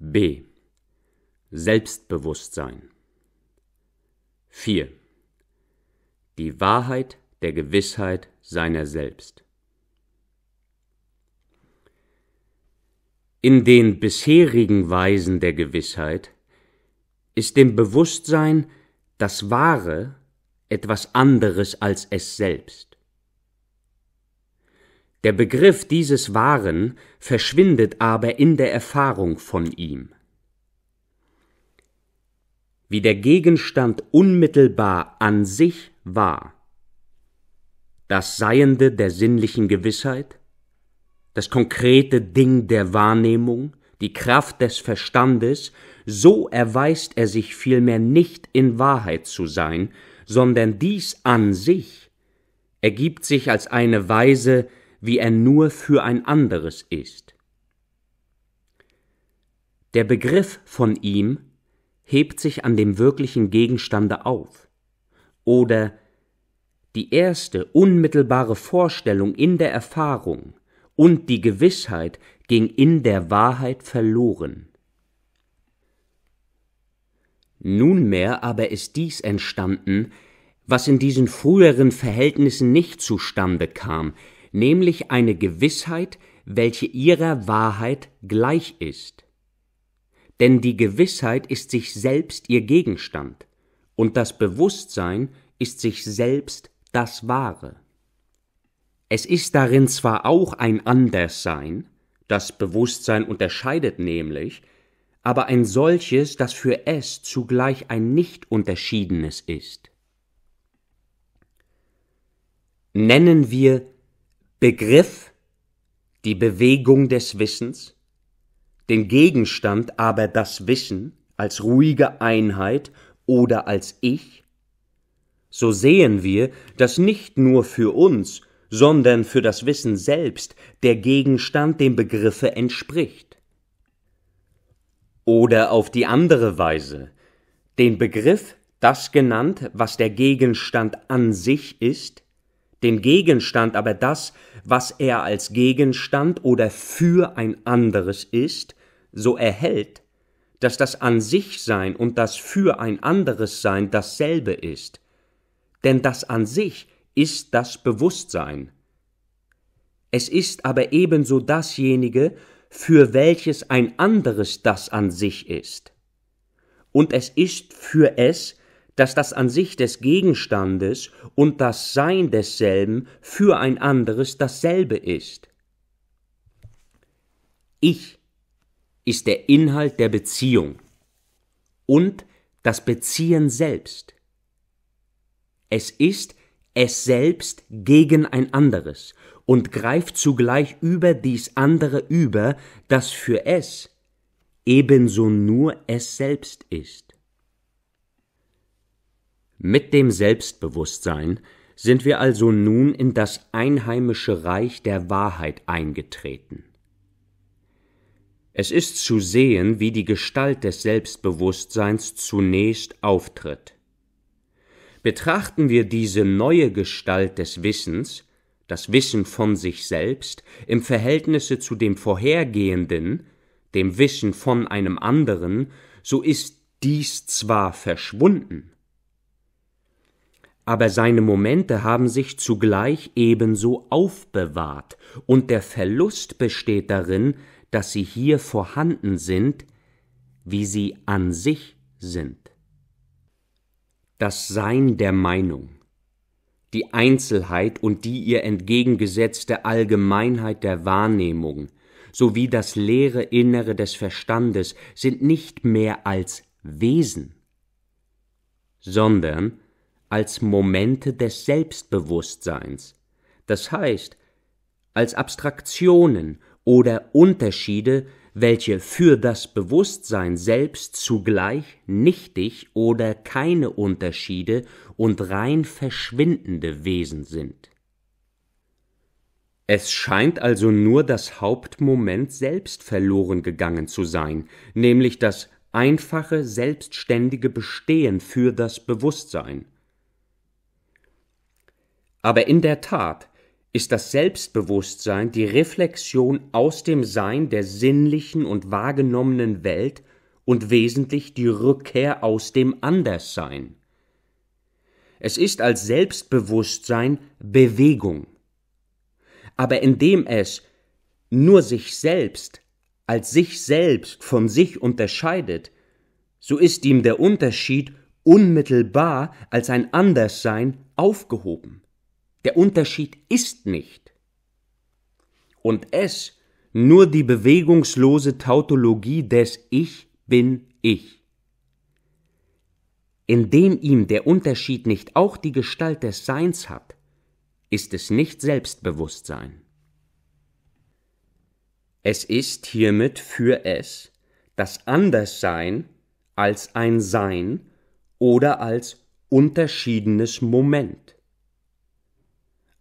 B. Selbstbewusstsein. 4. Die Wahrheit der Gewissheit seiner selbst. In den bisherigen Weisen der Gewissheit ist dem Bewusstsein das Wahre etwas anderes als es selbst. Der Begriff dieses Wahren verschwindet aber in der Erfahrung von ihm. Wie der Gegenstand unmittelbar an sich war, das Seiende der sinnlichen Gewissheit, das konkrete Ding der Wahrnehmung, die Kraft des Verstandes, so erweist er sich vielmehr nicht in Wahrheit zu sein, sondern dies an sich ergibt sich als eine Weise, wie er nur für ein anderes ist. Der Begriff von ihm hebt sich an dem wirklichen Gegenstande auf, oder die erste unmittelbare Vorstellung in der Erfahrung und die Gewissheit ging in der Wahrheit verloren. Nunmehr aber ist dies entstanden, was in diesen früheren Verhältnissen nicht zustande kam, nämlich eine Gewissheit, welche ihrer Wahrheit gleich ist. Denn die Gewissheit ist sich selbst ihr Gegenstand, und das Bewusstsein ist sich selbst das Wahre. Es ist darin zwar auch ein Anderssein, das Bewusstsein unterscheidet nämlich, aber ein solches, das für es zugleich ein nicht unterschiedenes ist. Nennen wir Begriff die Bewegung des Wissens, den Gegenstand aber das Wissen als ruhige Einheit oder als Ich, so sehen wir, dass nicht nur für uns, sondern für das Wissen selbst der Gegenstand dem Begriffe entspricht. Oder auf die andere Weise, den Begriff das genannt, was der Gegenstand an sich ist, den Gegenstand aber das, was er als Gegenstand oder für ein anderes ist, so erhält, dass das an sich Sein und das für ein anderes Sein dasselbe ist. Denn das an sich ist das Bewusstsein. Es ist aber ebenso dasjenige, für welches ein anderes das an sich ist. Und es ist für es dass das an sich des Gegenstandes und das Sein desselben für ein anderes dasselbe ist. Ich ist der Inhalt der Beziehung und das Beziehen selbst. Es ist es selbst gegen ein anderes und greift zugleich über dies andere über, das für es ebenso nur es selbst ist. Mit dem Selbstbewusstsein sind wir also nun in das einheimische Reich der Wahrheit eingetreten. Es ist zu sehen, wie die Gestalt des Selbstbewusstseins zunächst auftritt. Betrachten wir diese neue Gestalt des Wissens, das Wissen von sich selbst, im Verhältnisse zu dem vorhergehenden, dem Wissen von einem anderen, so ist dies zwar verschwunden, aber seine Momente haben sich zugleich ebenso aufbewahrt, und der Verlust besteht darin, dass sie hier vorhanden sind, wie sie an sich sind. Das Sein der Meinung, die Einzelheit und die ihr entgegengesetzte Allgemeinheit der Wahrnehmung sowie das leere Innere des Verstandes sind nicht mehr als Wesen, sondern als Momente des Selbstbewusstseins, das heißt als Abstraktionen oder Unterschiede, welche für das Bewusstsein selbst zugleich nichtig oder keine Unterschiede und rein verschwindende Wesen sind. Es scheint also nur das Hauptmoment selbst verloren gegangen zu sein, nämlich das einfache, selbstständige Bestehen für das Bewusstsein, aber in der Tat ist das Selbstbewusstsein die Reflexion aus dem Sein der sinnlichen und wahrgenommenen Welt und wesentlich die Rückkehr aus dem Anderssein. Es ist als Selbstbewusstsein Bewegung. Aber indem es nur sich selbst als sich selbst von sich unterscheidet, so ist ihm der Unterschied unmittelbar als ein Anderssein aufgehoben. Der Unterschied ist nicht. Und es nur die bewegungslose Tautologie des Ich bin ich. Indem ihm der Unterschied nicht auch die Gestalt des Seins hat, ist es nicht Selbstbewusstsein. Es ist hiermit für es das Anderssein als ein Sein oder als unterschiedenes Moment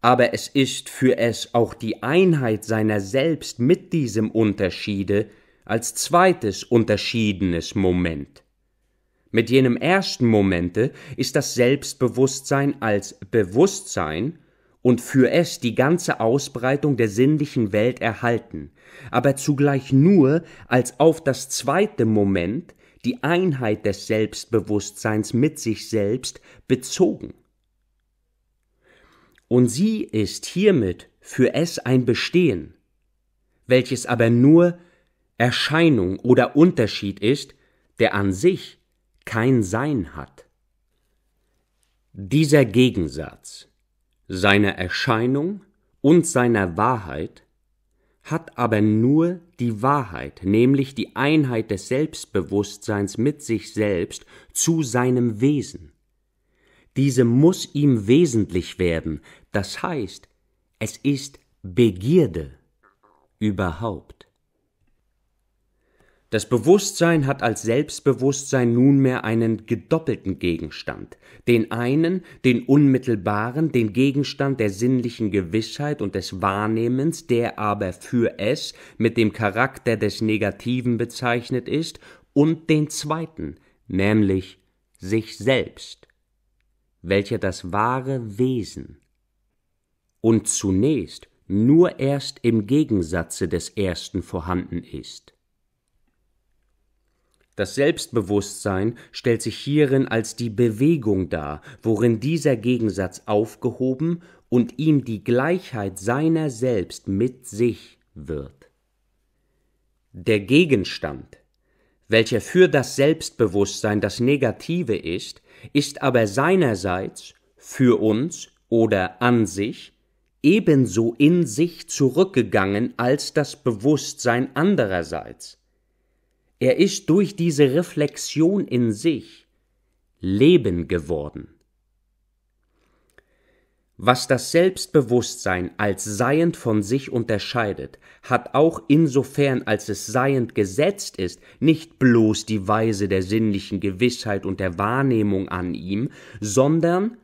aber es ist für es auch die Einheit seiner selbst mit diesem Unterschiede als zweites unterschiedenes Moment. Mit jenem ersten Momente ist das Selbstbewusstsein als Bewusstsein und für es die ganze Ausbreitung der sinnlichen Welt erhalten, aber zugleich nur als auf das zweite Moment die Einheit des Selbstbewusstseins mit sich selbst bezogen und sie ist hiermit für es ein Bestehen, welches aber nur Erscheinung oder Unterschied ist, der an sich kein Sein hat. Dieser Gegensatz seiner Erscheinung und seiner Wahrheit hat aber nur die Wahrheit, nämlich die Einheit des Selbstbewusstseins mit sich selbst zu seinem Wesen diese muss ihm wesentlich werden, das heißt, es ist Begierde überhaupt. Das Bewusstsein hat als Selbstbewusstsein nunmehr einen gedoppelten Gegenstand, den einen, den unmittelbaren, den Gegenstand der sinnlichen Gewissheit und des Wahrnehmens, der aber für es mit dem Charakter des Negativen bezeichnet ist, und den zweiten, nämlich sich selbst welcher das wahre Wesen und zunächst nur erst im Gegensatze des Ersten vorhanden ist. Das Selbstbewusstsein stellt sich hierin als die Bewegung dar, worin dieser Gegensatz aufgehoben und ihm die Gleichheit seiner selbst mit sich wird. Der Gegenstand, welcher für das Selbstbewusstsein das Negative ist, ist aber seinerseits für uns oder an sich ebenso in sich zurückgegangen als das Bewusstsein andererseits. Er ist durch diese Reflexion in sich Leben geworden. Was das Selbstbewusstsein als seiend von sich unterscheidet, hat auch insofern als es seiend gesetzt ist, nicht bloß die Weise der sinnlichen Gewissheit und der Wahrnehmung an ihm, sondern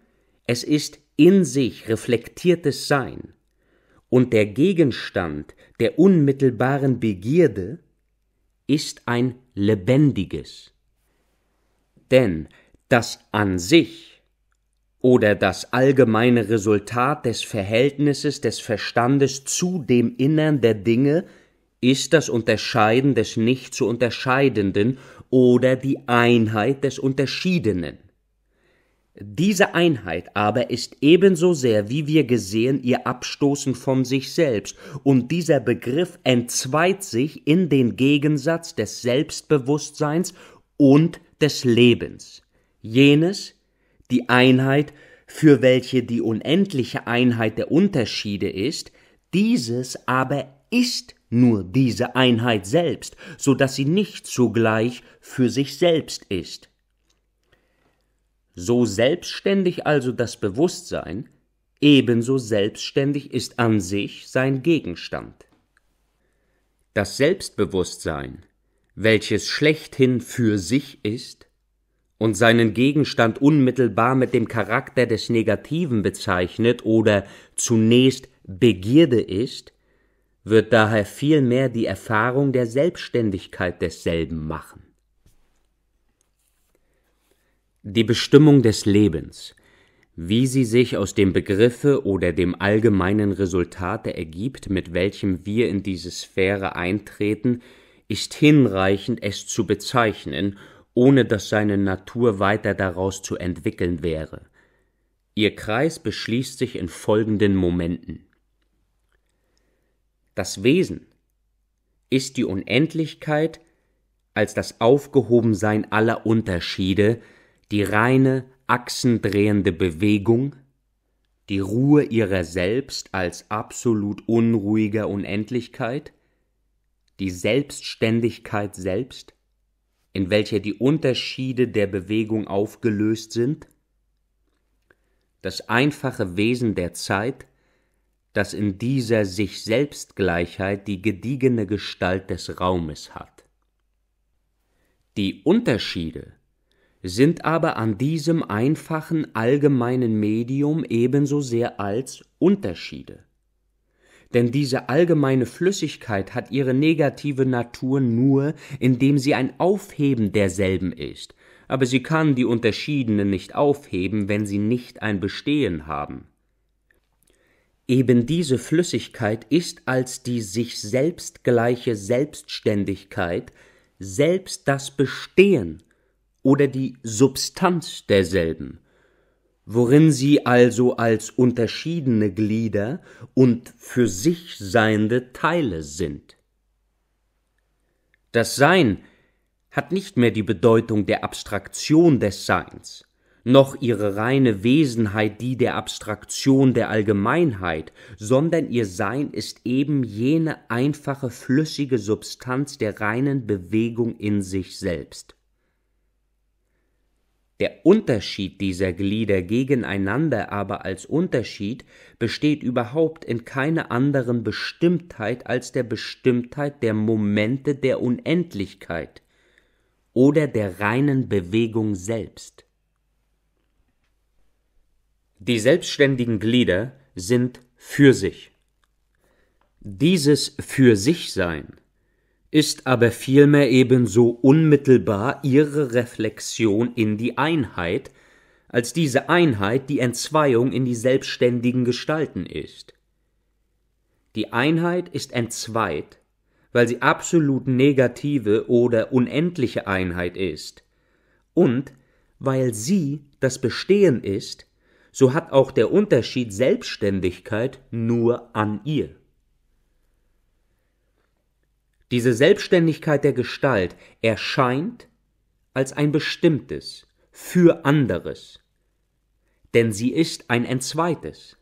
es ist in sich reflektiertes Sein, und der Gegenstand der unmittelbaren Begierde ist ein lebendiges. Denn das an sich oder das allgemeine Resultat des Verhältnisses des Verstandes zu dem Innern der Dinge ist das Unterscheiden des nicht zu unterscheidenden oder die Einheit des Unterschiedenen. Diese Einheit aber ist ebenso sehr, wie wir gesehen, ihr Abstoßen von sich selbst, und dieser Begriff entzweit sich in den Gegensatz des Selbstbewusstseins und des Lebens, jenes, die Einheit, für welche die unendliche Einheit der Unterschiede ist, dieses aber ist nur diese Einheit selbst, so dass sie nicht zugleich für sich selbst ist. So selbstständig also das Bewusstsein, ebenso selbstständig ist an sich sein Gegenstand. Das Selbstbewusstsein, welches schlechthin für sich ist, und seinen Gegenstand unmittelbar mit dem Charakter des Negativen bezeichnet oder zunächst Begierde ist, wird daher vielmehr die Erfahrung der Selbstständigkeit desselben machen. Die Bestimmung des Lebens, wie sie sich aus dem Begriffe oder dem allgemeinen Resultate ergibt, mit welchem wir in diese Sphäre eintreten, ist hinreichend, es zu bezeichnen ohne dass seine Natur weiter daraus zu entwickeln wäre. Ihr Kreis beschließt sich in folgenden Momenten. Das Wesen ist die Unendlichkeit als das Aufgehobensein aller Unterschiede, die reine, achsendrehende Bewegung, die Ruhe ihrer selbst als absolut unruhiger Unendlichkeit, die Selbstständigkeit selbst, in welcher die Unterschiede der Bewegung aufgelöst sind, das einfache Wesen der Zeit, das in dieser sich selbst Gleichheit die gediegene Gestalt des Raumes hat. Die Unterschiede sind aber an diesem einfachen allgemeinen Medium ebenso sehr als Unterschiede denn diese allgemeine Flüssigkeit hat ihre negative Natur nur, indem sie ein Aufheben derselben ist, aber sie kann die unterschiedenen nicht aufheben, wenn sie nicht ein Bestehen haben. Eben diese Flüssigkeit ist als die sich selbst gleiche Selbstständigkeit selbst das Bestehen oder die Substanz derselben worin sie also als unterschiedene Glieder und für sich seiende Teile sind. Das Sein hat nicht mehr die Bedeutung der Abstraktion des Seins, noch ihre reine Wesenheit die der Abstraktion der Allgemeinheit, sondern ihr Sein ist eben jene einfache flüssige Substanz der reinen Bewegung in sich selbst. Der Unterschied dieser Glieder gegeneinander aber als Unterschied besteht überhaupt in keiner anderen Bestimmtheit als der Bestimmtheit der Momente der Unendlichkeit oder der reinen Bewegung selbst. Die selbstständigen Glieder sind für sich. Dieses Für sich Sein ist aber vielmehr ebenso unmittelbar ihre Reflexion in die Einheit, als diese Einheit die Entzweiung in die selbstständigen Gestalten ist. Die Einheit ist entzweit, weil sie absolut negative oder unendliche Einheit ist, und weil sie das Bestehen ist, so hat auch der Unterschied Selbstständigkeit nur an ihr. Diese Selbstständigkeit der Gestalt erscheint als ein bestimmtes, für anderes, denn sie ist ein entzweites.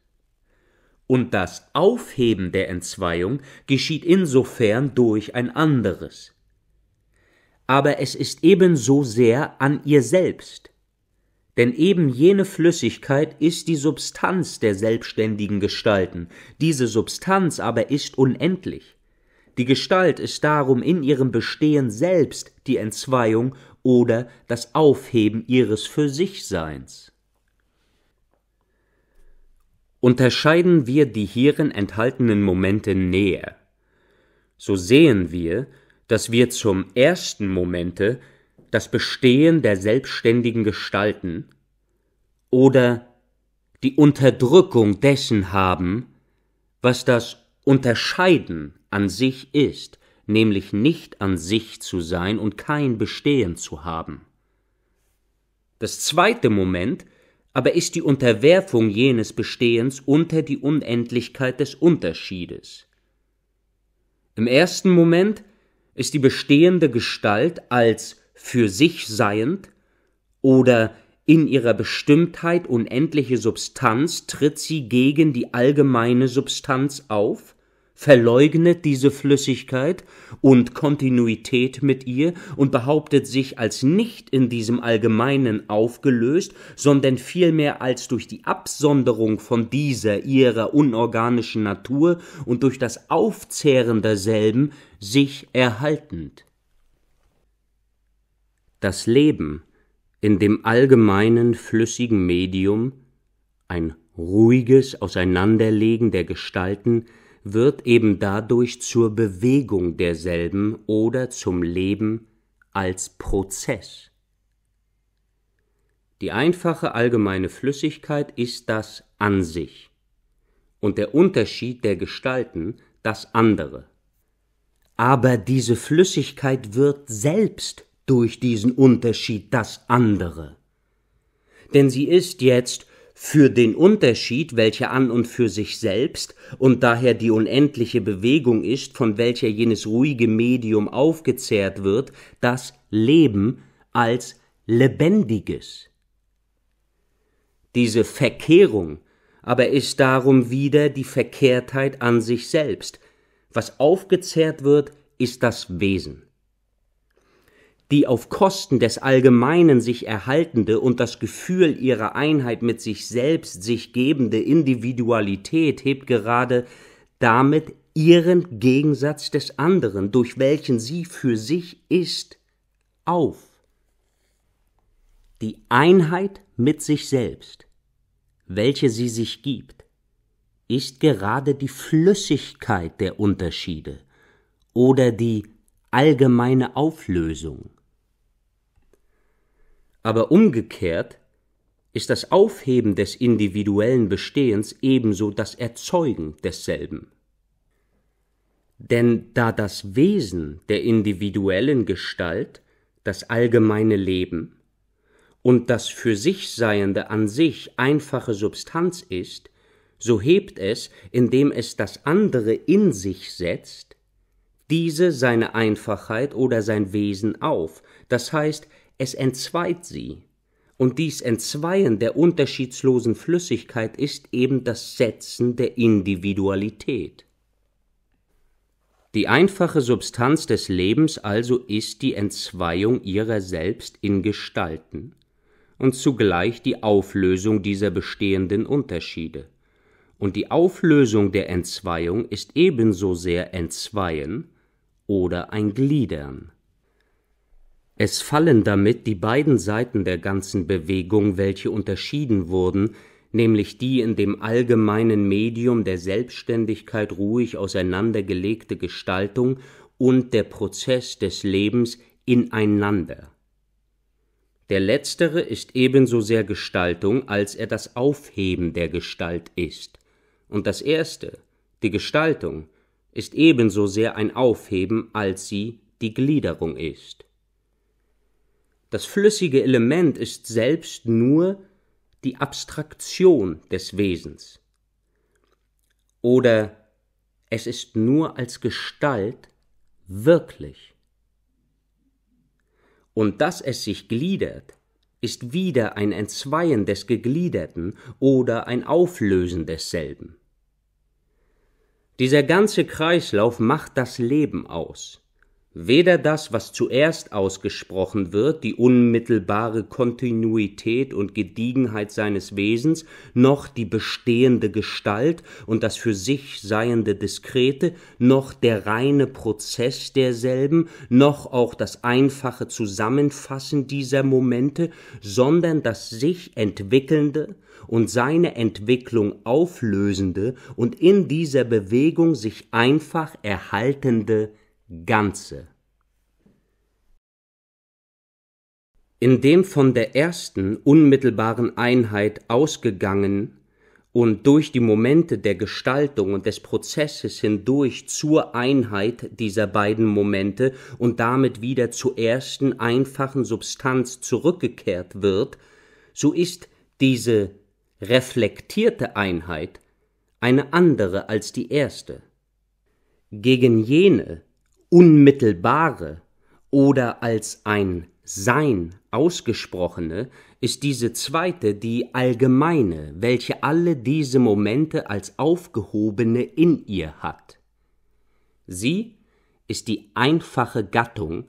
Und das Aufheben der Entzweiung geschieht insofern durch ein anderes. Aber es ist ebenso sehr an ihr selbst, denn eben jene Flüssigkeit ist die Substanz der selbstständigen Gestalten, diese Substanz aber ist unendlich. Die Gestalt ist darum in ihrem Bestehen selbst die Entzweiung oder das Aufheben ihres für sich Seins. Unterscheiden wir die hierin enthaltenen Momente näher, so sehen wir, dass wir zum ersten Momente das Bestehen der selbstständigen Gestalten oder die Unterdrückung dessen haben, was das Unterscheiden an sich ist, nämlich nicht an sich zu sein und kein Bestehen zu haben. Das zweite Moment aber ist die Unterwerfung jenes Bestehens unter die Unendlichkeit des Unterschiedes. Im ersten Moment ist die bestehende Gestalt als für sich seiend oder in ihrer Bestimmtheit unendliche Substanz tritt sie gegen die allgemeine Substanz auf, verleugnet diese Flüssigkeit und Kontinuität mit ihr und behauptet sich als nicht in diesem Allgemeinen aufgelöst, sondern vielmehr als durch die Absonderung von dieser ihrer unorganischen Natur und durch das Aufzehren derselben sich erhaltend. Das Leben in dem allgemeinen flüssigen Medium, ein ruhiges Auseinanderlegen der Gestalten wird eben dadurch zur Bewegung derselben oder zum Leben als Prozess. Die einfache allgemeine Flüssigkeit ist das an sich und der Unterschied der Gestalten das andere. Aber diese Flüssigkeit wird selbst durch diesen Unterschied das andere. Denn sie ist jetzt für den Unterschied, welcher an und für sich selbst und daher die unendliche Bewegung ist, von welcher jenes ruhige Medium aufgezehrt wird, das Leben als Lebendiges. Diese Verkehrung aber ist darum wieder die Verkehrtheit an sich selbst. Was aufgezehrt wird, ist das Wesen die auf Kosten des Allgemeinen sich erhaltende und das Gefühl ihrer Einheit mit sich selbst sich gebende Individualität hebt gerade damit ihren Gegensatz des anderen, durch welchen sie für sich ist, auf. Die Einheit mit sich selbst, welche sie sich gibt, ist gerade die Flüssigkeit der Unterschiede oder die allgemeine Auflösung aber umgekehrt ist das Aufheben des individuellen Bestehens ebenso das Erzeugen desselben. Denn da das Wesen der individuellen Gestalt, das allgemeine Leben und das für sich Seiende an sich einfache Substanz ist, so hebt es, indem es das andere in sich setzt, diese seine Einfachheit oder sein Wesen auf, das heißt, es entzweit sie. Und dies Entzweien der unterschiedslosen Flüssigkeit ist eben das Setzen der Individualität. Die einfache Substanz des Lebens also ist die Entzweiung ihrer selbst in Gestalten und zugleich die Auflösung dieser bestehenden Unterschiede. Und die Auflösung der Entzweiung ist ebenso sehr Entzweien oder ein Gliedern. Es fallen damit die beiden Seiten der ganzen Bewegung, welche unterschieden wurden, nämlich die in dem allgemeinen Medium der Selbständigkeit ruhig auseinandergelegte Gestaltung und der Prozess des Lebens ineinander. Der letztere ist ebenso sehr Gestaltung, als er das Aufheben der Gestalt ist, und das erste, die Gestaltung, ist ebenso sehr ein Aufheben, als sie die Gliederung ist. Das flüssige Element ist selbst nur die Abstraktion des Wesens. Oder es ist nur als Gestalt wirklich. Und dass es sich gliedert, ist wieder ein Entzweien des Gegliederten oder ein Auflösen desselben. Dieser ganze Kreislauf macht das Leben aus. Weder das, was zuerst ausgesprochen wird, die unmittelbare Kontinuität und Gediegenheit seines Wesens, noch die bestehende Gestalt und das für sich seiende Diskrete, noch der reine Prozess derselben, noch auch das einfache Zusammenfassen dieser Momente, sondern das sich entwickelnde und seine Entwicklung auflösende und in dieser Bewegung sich einfach erhaltende Ganze. In dem von der ersten unmittelbaren Einheit ausgegangen und durch die Momente der Gestaltung und des Prozesses hindurch zur Einheit dieser beiden Momente und damit wieder zur ersten einfachen Substanz zurückgekehrt wird, so ist diese reflektierte Einheit eine andere als die erste. Gegen jene unmittelbare oder als ein Sein ausgesprochene ist diese zweite die allgemeine, welche alle diese Momente als aufgehobene in ihr hat. Sie ist die einfache Gattung,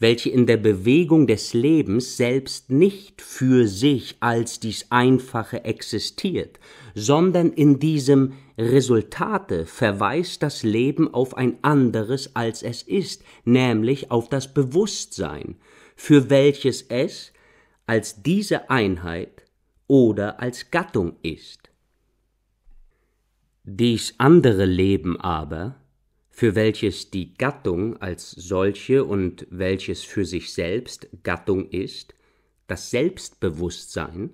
welche in der Bewegung des Lebens selbst nicht für sich als dies Einfache existiert, sondern in diesem Resultate verweist das Leben auf ein anderes, als es ist, nämlich auf das Bewusstsein, für welches es als diese Einheit oder als Gattung ist. Dies andere Leben aber, für welches die Gattung als solche und welches für sich selbst Gattung ist, das Selbstbewusstsein,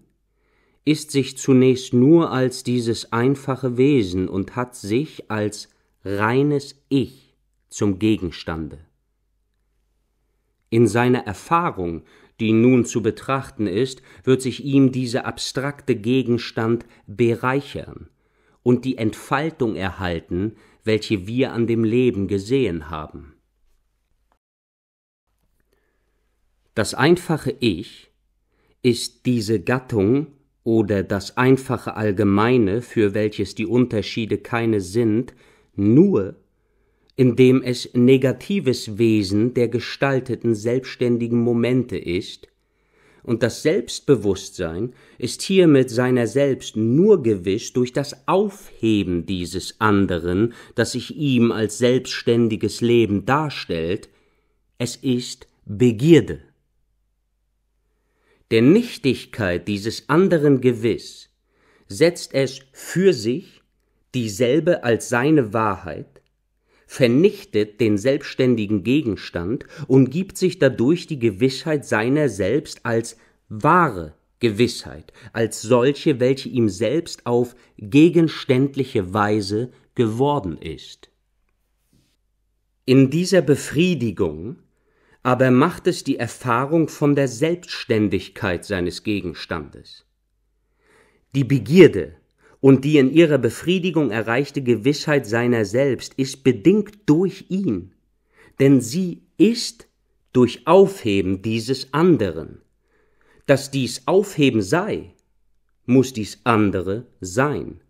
ist sich zunächst nur als dieses einfache Wesen und hat sich als reines Ich zum Gegenstande. In seiner Erfahrung, die nun zu betrachten ist, wird sich ihm dieser abstrakte Gegenstand bereichern und die Entfaltung erhalten, welche wir an dem Leben gesehen haben. Das einfache Ich ist diese Gattung oder das einfache Allgemeine, für welches die Unterschiede keine sind, nur indem es negatives Wesen der gestalteten selbstständigen Momente ist, und das Selbstbewusstsein ist hiermit seiner selbst nur gewiss durch das Aufheben dieses anderen, das sich ihm als selbstständiges Leben darstellt, es ist Begierde der Nichtigkeit dieses anderen Gewiss setzt es für sich dieselbe als seine Wahrheit, vernichtet den selbstständigen Gegenstand und gibt sich dadurch die Gewissheit seiner selbst als wahre Gewissheit, als solche, welche ihm selbst auf gegenständliche Weise geworden ist. In dieser Befriedigung aber macht es die Erfahrung von der Selbstständigkeit seines Gegenstandes. Die Begierde und die in ihrer Befriedigung erreichte Gewissheit seiner selbst ist bedingt durch ihn, denn sie ist durch Aufheben dieses anderen. Dass dies Aufheben sei, muss dies andere sein.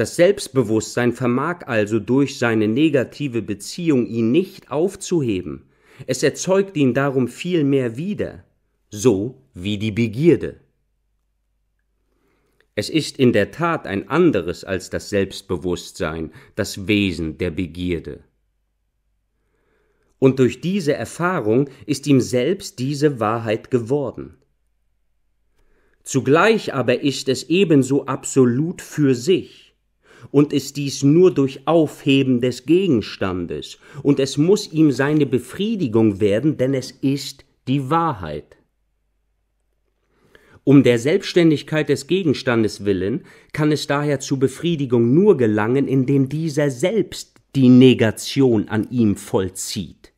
Das Selbstbewusstsein vermag also durch seine negative Beziehung ihn nicht aufzuheben. Es erzeugt ihn darum vielmehr wieder, so wie die Begierde. Es ist in der Tat ein anderes als das Selbstbewusstsein, das Wesen der Begierde. Und durch diese Erfahrung ist ihm selbst diese Wahrheit geworden. Zugleich aber ist es ebenso absolut für sich und ist dies nur durch Aufheben des Gegenstandes, und es muss ihm seine Befriedigung werden, denn es ist die Wahrheit. Um der Selbstständigkeit des Gegenstandes willen kann es daher zu Befriedigung nur gelangen, indem dieser selbst die Negation an ihm vollzieht.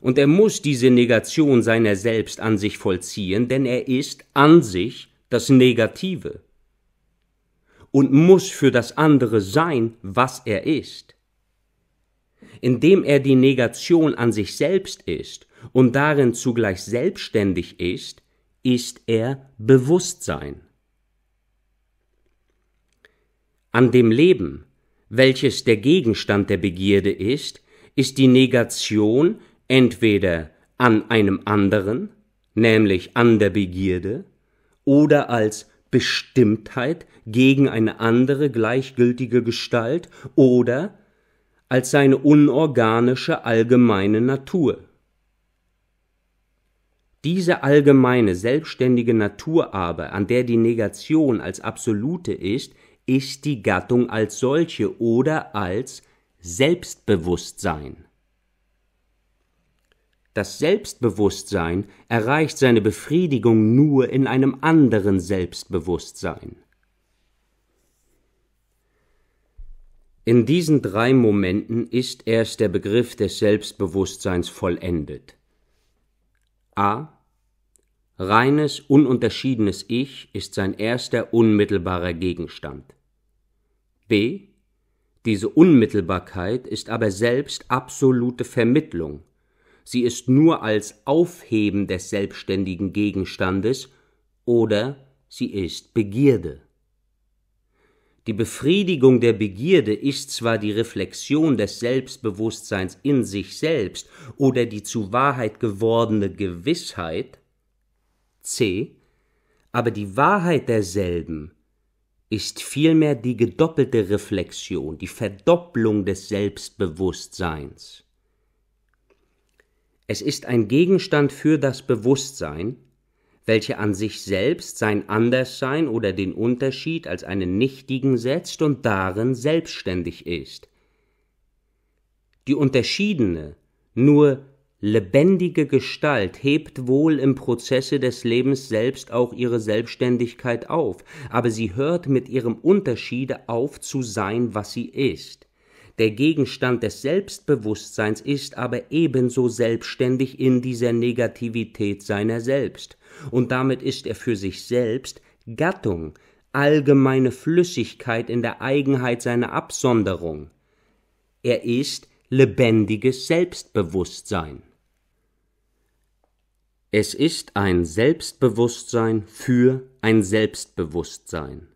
Und er muss diese Negation seiner selbst an sich vollziehen, denn er ist an sich das Negative und muss für das andere sein, was er ist. Indem er die Negation an sich selbst ist und darin zugleich selbstständig ist, ist er Bewusstsein. An dem Leben, welches der Gegenstand der Begierde ist, ist die Negation entweder an einem anderen, nämlich an der Begierde, oder als Bestimmtheit gegen eine andere gleichgültige Gestalt oder als seine unorganische allgemeine Natur. Diese allgemeine selbstständige Natur aber, an der die Negation als absolute ist, ist die Gattung als solche oder als Selbstbewusstsein. Das Selbstbewusstsein erreicht seine Befriedigung nur in einem anderen Selbstbewusstsein. In diesen drei Momenten ist erst der Begriff des Selbstbewusstseins vollendet. A. Reines, ununterschiedenes Ich ist sein erster unmittelbarer Gegenstand. B. Diese Unmittelbarkeit ist aber selbst absolute Vermittlung, sie ist nur als Aufheben des selbstständigen Gegenstandes oder sie ist Begierde. Die Befriedigung der Begierde ist zwar die Reflexion des Selbstbewusstseins in sich selbst oder die zu Wahrheit gewordene Gewissheit, c, aber die Wahrheit derselben ist vielmehr die gedoppelte Reflexion, die Verdopplung des Selbstbewusstseins. Es ist ein Gegenstand für das Bewusstsein, welche an sich selbst sein Anderssein oder den Unterschied als einen nichtigen setzt und darin selbstständig ist. Die unterschiedene, nur lebendige Gestalt hebt wohl im Prozesse des Lebens selbst auch ihre Selbstständigkeit auf, aber sie hört mit ihrem Unterschiede auf zu sein, was sie ist. Der Gegenstand des Selbstbewusstseins ist aber ebenso selbstständig in dieser Negativität seiner selbst, und damit ist er für sich selbst Gattung, allgemeine Flüssigkeit in der Eigenheit seiner Absonderung. Er ist lebendiges Selbstbewusstsein. Es ist ein Selbstbewusstsein für ein Selbstbewusstsein.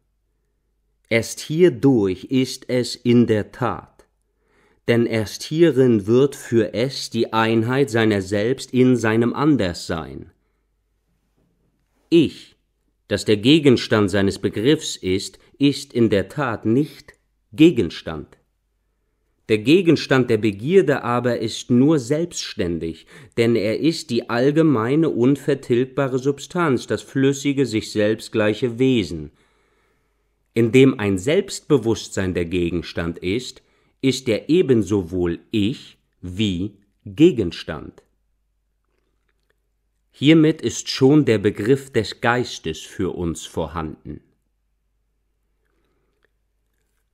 Erst hierdurch ist es in der Tat denn erst hierin wird für es die Einheit seiner selbst in seinem Anderssein. Ich, das der Gegenstand seines Begriffs ist, ist in der Tat nicht Gegenstand. Der Gegenstand der Begierde aber ist nur selbstständig, denn er ist die allgemeine unvertilgbare Substanz, das flüssige sich selbst gleiche Wesen. Indem ein Selbstbewusstsein der Gegenstand ist, ist er ebenso wohl Ich wie Gegenstand. Hiermit ist schon der Begriff des Geistes für uns vorhanden.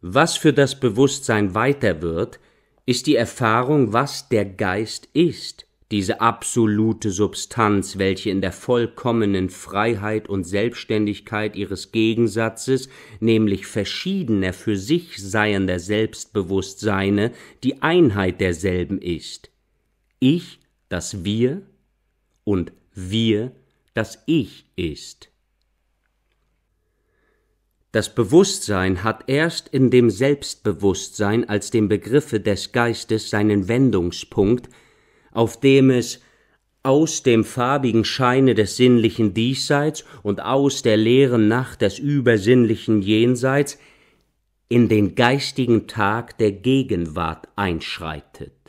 Was für das Bewusstsein weiter wird, ist die Erfahrung, was der Geist ist, diese absolute Substanz, welche in der vollkommenen Freiheit und Selbstständigkeit ihres Gegensatzes, nämlich verschiedener für sich seiender Selbstbewusstseine, die Einheit derselben ist. Ich, das Wir und Wir, das Ich ist. Das Bewusstsein hat erst in dem Selbstbewusstsein als dem Begriffe des Geistes seinen Wendungspunkt, auf dem es aus dem farbigen Scheine des sinnlichen Diesseits und aus der leeren Nacht des übersinnlichen Jenseits in den geistigen Tag der Gegenwart einschreitet.